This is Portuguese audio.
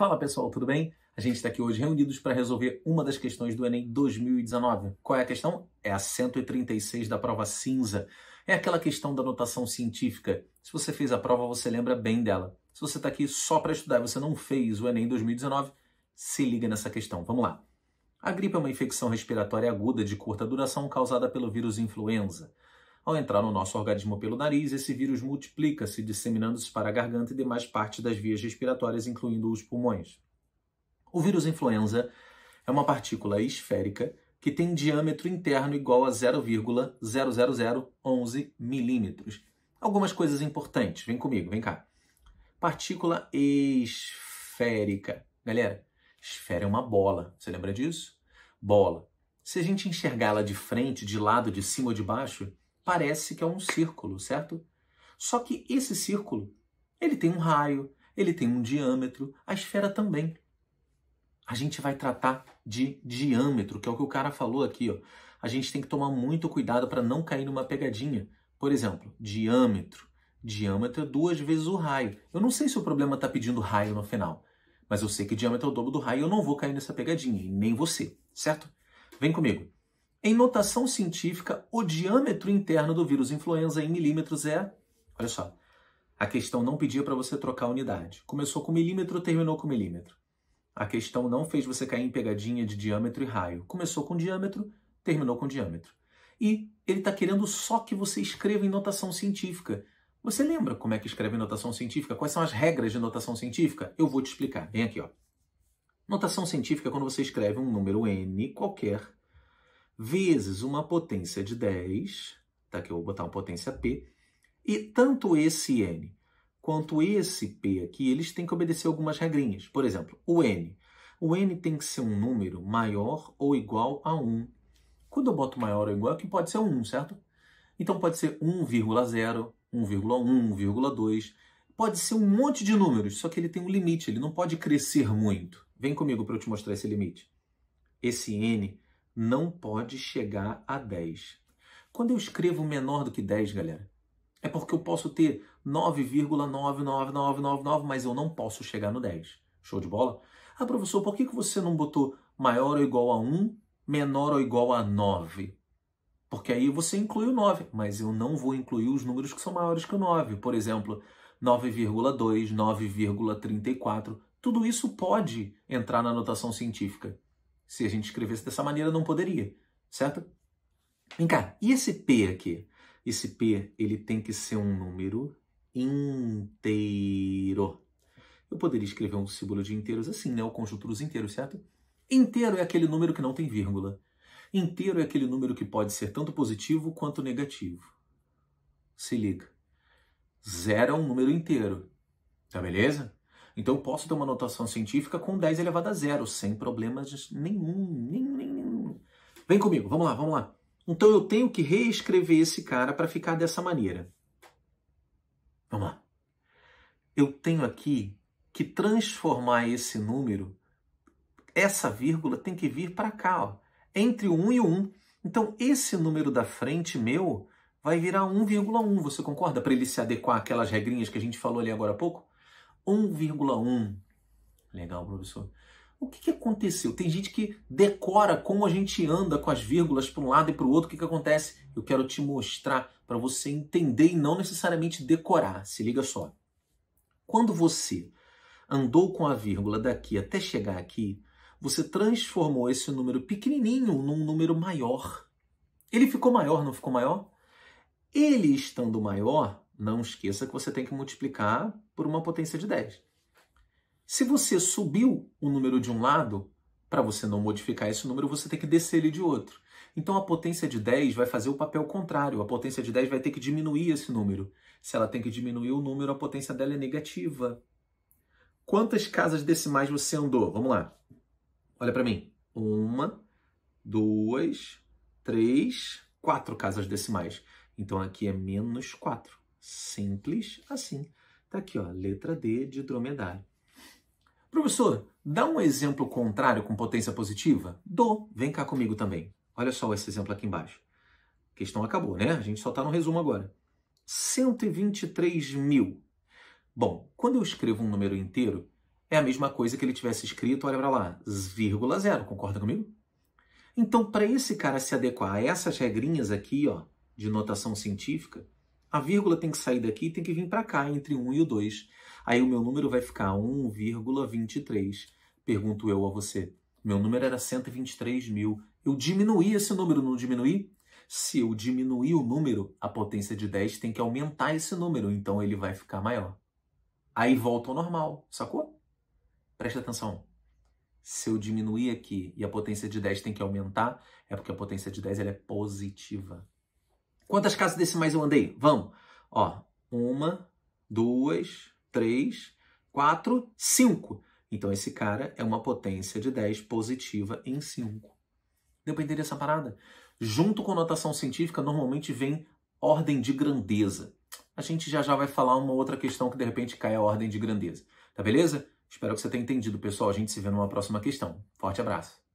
Fala pessoal, tudo bem? A gente está aqui hoje reunidos para resolver uma das questões do Enem 2019. Qual é a questão? É a 136 da prova cinza. É aquela questão da notação científica. Se você fez a prova, você lembra bem dela. Se você está aqui só para estudar e você não fez o Enem 2019, se liga nessa questão. Vamos lá. A gripe é uma infecção respiratória aguda de curta duração causada pelo vírus influenza. Ao entrar no nosso organismo pelo nariz, esse vírus multiplica-se, disseminando-se para a garganta e demais partes das vias respiratórias, incluindo os pulmões. O vírus influenza é uma partícula esférica que tem diâmetro interno igual a 0,00011 milímetros. Algumas coisas importantes, vem comigo, vem cá. Partícula esférica. Galera, esfera é uma bola, você lembra disso? Bola. Se a gente enxergá-la de frente, de lado, de cima ou de baixo, parece que é um círculo, certo? Só que esse círculo, ele tem um raio, ele tem um diâmetro, a esfera também. A gente vai tratar de diâmetro, que é o que o cara falou aqui, ó. A gente tem que tomar muito cuidado para não cair numa pegadinha. Por exemplo, diâmetro. Diâmetro é duas vezes o raio. Eu não sei se o problema está pedindo raio no final, mas eu sei que diâmetro é o dobro do raio e eu não vou cair nessa pegadinha, nem você, certo? Vem comigo. Em notação científica, o diâmetro interno do vírus influenza em milímetros é. Olha só. A questão não pedia para você trocar unidade. Começou com milímetro, terminou com milímetro. A questão não fez você cair em pegadinha de diâmetro e raio. Começou com diâmetro, terminou com diâmetro. E ele está querendo só que você escreva em notação científica. Você lembra como é que escreve notação científica? Quais são as regras de notação científica? Eu vou te explicar. Vem aqui, ó. Notação científica é quando você escreve um número n qualquer vezes uma potência de 10, tá? que eu vou botar uma potência P, e tanto esse N quanto esse P aqui, eles têm que obedecer algumas regrinhas. Por exemplo, o N. O N tem que ser um número maior ou igual a 1. Quando eu boto maior ou igual, é que pode ser 1, certo? Então pode ser 1,0, 1,1, 1,2. Pode ser um monte de números, só que ele tem um limite, ele não pode crescer muito. Vem comigo para eu te mostrar esse limite. Esse N não pode chegar a 10. Quando eu escrevo menor do que 10, galera, é porque eu posso ter 9,99999, mas eu não posso chegar no 10. Show de bola? Ah, professor, por que você não botou maior ou igual a 1, menor ou igual a 9? Porque aí você inclui o 9, mas eu não vou incluir os números que são maiores que o 9. Por exemplo, 9,2, 9,34. Tudo isso pode entrar na notação científica. Se a gente escrevesse dessa maneira, não poderia, certo? Vem cá, e esse P aqui? Esse P, ele tem que ser um número inteiro. Eu poderia escrever um símbolo de inteiros assim, né? O conjunto dos inteiros, certo? Inteiro é aquele número que não tem vírgula. Inteiro é aquele número que pode ser tanto positivo quanto negativo. Se liga. Zero é um número inteiro. Tá beleza? Então eu posso ter uma notação científica com 10 elevado a zero, sem problemas nenhum, nenhum, nenhum. Vem comigo, vamos lá, vamos lá. Então eu tenho que reescrever esse cara para ficar dessa maneira. Vamos lá. Eu tenho aqui que transformar esse número, essa vírgula tem que vir para cá, ó, entre o 1 e o 1. Então esse número da frente meu vai virar 1,1, você concorda? Para ele se adequar àquelas regrinhas que a gente falou ali agora há pouco? 1,1. Legal, professor. O que, que, aconteceu? Tem gente que decora como a gente anda com as vírgulas para um lado e para o outro. O que, que acontece? Eu quero te mostrar para você entender e não necessariamente decorar. Se liga só. Quando você andou com a vírgula daqui até chegar aqui, você transformou esse número pequenininho num número maior. Ele ficou maior, não ficou maior? Ele estando maior, não esqueça que você tem que multiplicar por uma potência de 10. Se você subiu o número de um lado, para você não modificar esse número, você tem que descer ele de outro. Então a potência de 10 vai fazer o papel contrário. A potência de 10 vai ter que diminuir esse número. Se ela tem que diminuir o número, a potência dela é negativa. Quantas casas decimais você andou? Vamos lá. Olha para mim. Uma, duas, três, quatro casas decimais. Então aqui é menos 4 simples assim. Tá aqui, ó, letra D de dromedário. Professor, dá um exemplo contrário com potência positiva? do Vem cá comigo também. Olha só esse exemplo aqui embaixo. A questão acabou, né? A gente só está no resumo agora. 123 mil. Bom, quando eu escrevo um número inteiro, é a mesma coisa que ele tivesse escrito, olha para lá, vírgula zero, concorda comigo? Então, para esse cara se adequar a essas regrinhas aqui, ó, de notação científica, a vírgula tem que sair daqui e tem que vir para cá, entre 1 e o 2. Aí o meu número vai ficar 1,23. Pergunto eu a você. Meu número era 123 mil. Eu diminuí esse número, não diminuí? Se eu diminuir o número, a potência de 10 tem que aumentar esse número, então ele vai ficar maior. Aí volta ao normal, sacou? Presta atenção. Se eu diminuir aqui e a potência de 10 tem que aumentar, é porque a potência de 10 é positiva. Quantas casas decimais eu andei? Vamos. Ó, uma, duas, três, quatro, cinco. Então esse cara é uma potência de 10 positiva em 5. Deu para entender essa parada? Junto com notação científica, normalmente vem ordem de grandeza. A gente já já vai falar uma outra questão que de repente cai a ordem de grandeza. Tá beleza? Espero que você tenha entendido, pessoal. A gente se vê numa próxima questão. Forte abraço.